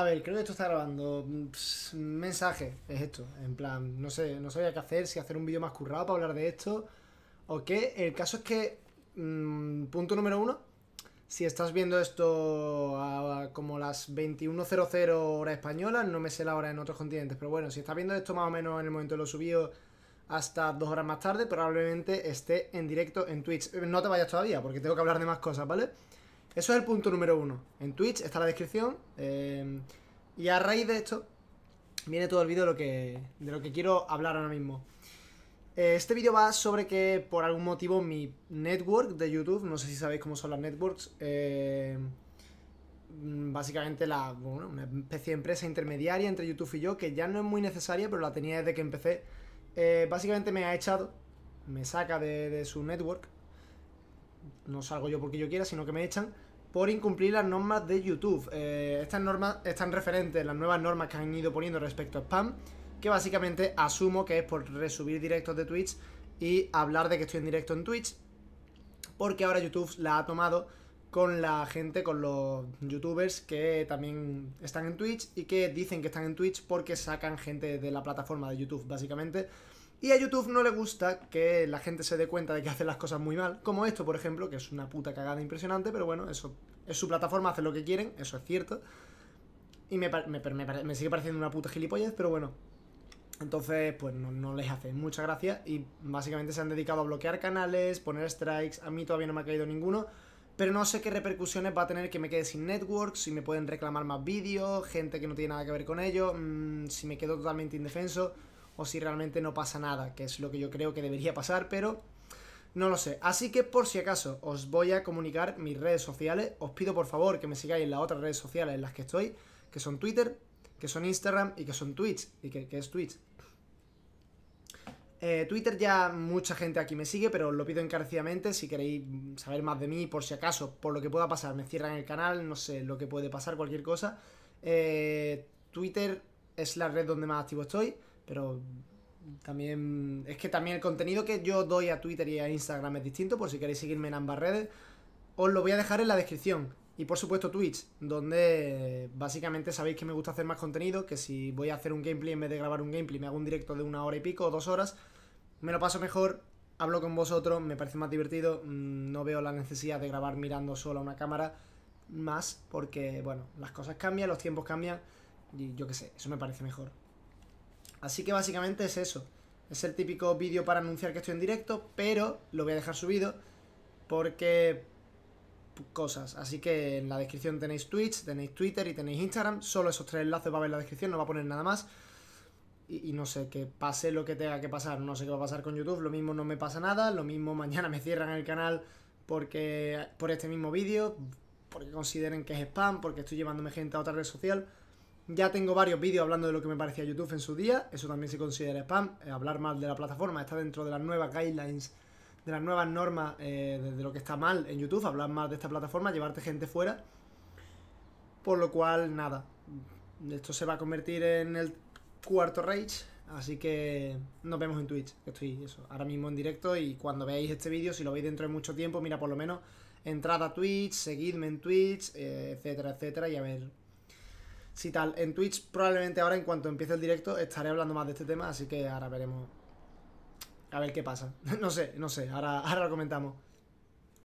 A ver, creo que esto está grabando. Mm, mensaje, es esto. En plan, no sé, no sabía qué hacer, si hacer un vídeo más currado para hablar de esto o qué. El caso es que, mm, punto número uno, si estás viendo esto a, como las 21.00 hora españolas, no me sé la hora en otros continentes, pero bueno, si estás viendo esto más o menos en el momento de lo subido hasta dos horas más tarde, probablemente esté en directo en Twitch. No te vayas todavía, porque tengo que hablar de más cosas, ¿vale? vale eso es el punto número uno. En Twitch está la descripción. Eh, y a raíz de esto viene todo el vídeo de, lo que, de lo que quiero hablar ahora mismo. Eh, este vídeo va sobre que por algún motivo mi network de YouTube, no sé si sabéis cómo son las networks, eh, mm, básicamente una especie de empresa intermediaria entre YouTube y yo, que ya no es muy necesaria, pero la tenía desde que empecé, básicamente me ha echado, me saca de su network no salgo yo porque yo quiera, sino que me echan por incumplir las normas de YouTube. Eh, estas normas están referentes, las nuevas normas que han ido poniendo respecto a spam, que básicamente asumo que es por resubir directos de Twitch y hablar de que estoy en directo en Twitch, porque ahora YouTube la ha tomado con la gente, con los youtubers que también están en Twitch y que dicen que están en Twitch porque sacan gente de la plataforma de YouTube, básicamente. Y a YouTube no le gusta que la gente se dé cuenta de que hace las cosas muy mal, como esto, por ejemplo, que es una puta cagada impresionante, pero bueno, eso es su plataforma, hacen lo que quieren, eso es cierto. Y me, sigue pareciendo una puta gilipollez, pero bueno. Entonces, pues no, les hace mucha gracia y básicamente se han dedicado a bloquear canales, poner strikes, a mí todavía no me ha caído ninguno, pero no sé qué repercusiones va a tener que me quede sin network, si me pueden reclamar más vídeos, gente que no tiene nada que ver con ello, mm, si me quedo totalmente indefenso o si realmente no pasa nada, que es lo que yo creo que debería pasar, pero no lo sé. Así que por si acaso os voy a comunicar mis redes sociales, os pido por favor que me sigáis en las otras redes sociales en las que estoy, que son Twitter, que son Instagram y que son Twitch, y que, es Twitch. Eh, Twitter ya mucha gente aquí me sigue, pero os lo pido encarecidamente si queréis saber más de mí, por si acaso, por lo que pueda pasar, me cierran el canal, no sé, lo que puede pasar, cualquier cosa. Eh, Twitter es la red donde más activo estoy. Pero también. Es que también el contenido que yo doy a Twitter y a Instagram es distinto. Por si queréis seguirme en ambas redes, os lo voy a dejar en la descripción. Y por supuesto Twitch, donde básicamente sabéis que me gusta hacer más contenido, que si voy a hacer un gameplay en vez de grabar un gameplay, me hago un directo de una hora y pico o dos horas, me lo paso mejor, hablo con vosotros, me parece más divertido, mm, no veo la necesidad de grabar mirando solo a una cámara, más porque, bueno, las cosas cambian, los tiempos cambian, y yo qué sé, eso me parece mejor. Así que básicamente es eso. Es el típico vídeo para anunciar que estoy en directo, pero lo voy a dejar subido porque cosas. Así que en la descripción tenéis Twitch, tenéis Twitter y tenéis Instagram. Solo esos tres enlaces va a ver la descripción, no va a poner nada más. Y, no sé, que pase lo que tenga que pasar. No sé qué va a pasar con YouTube. Lo mismo no me pasa nada. Lo mismo mañana me cierran el canal porque por este mismo vídeo. Porque consideren que es spam, porque estoy llevándome gente a otra red social. Ya tengo varios vídeos hablando de lo que me parecía YouTube en su día, eso también se considera spam, eh, hablar mal de la plataforma está dentro de las nuevas guidelines, de las nuevas normas eh, de lo que está mal en YouTube, hablar mal de esta plataforma, llevarte gente fuera, por lo cual nada, esto se va a convertir en el cuarto Rage, así que nos vemos en Twitch, estoy eso, ahora mismo en directo y cuando veáis este vídeo, si lo veis dentro de mucho tiempo, mira por lo menos entrad a Twitch, seguidme en Twitch, eh, etcétera, etcétera, y a ver si tal. En Twitch probablemente ahora, en cuanto empiece el directo, estaré hablando más de este tema, así que ahora veremos. A ver qué pasa. no sé, no sé, ahora, ahora lo comentamos.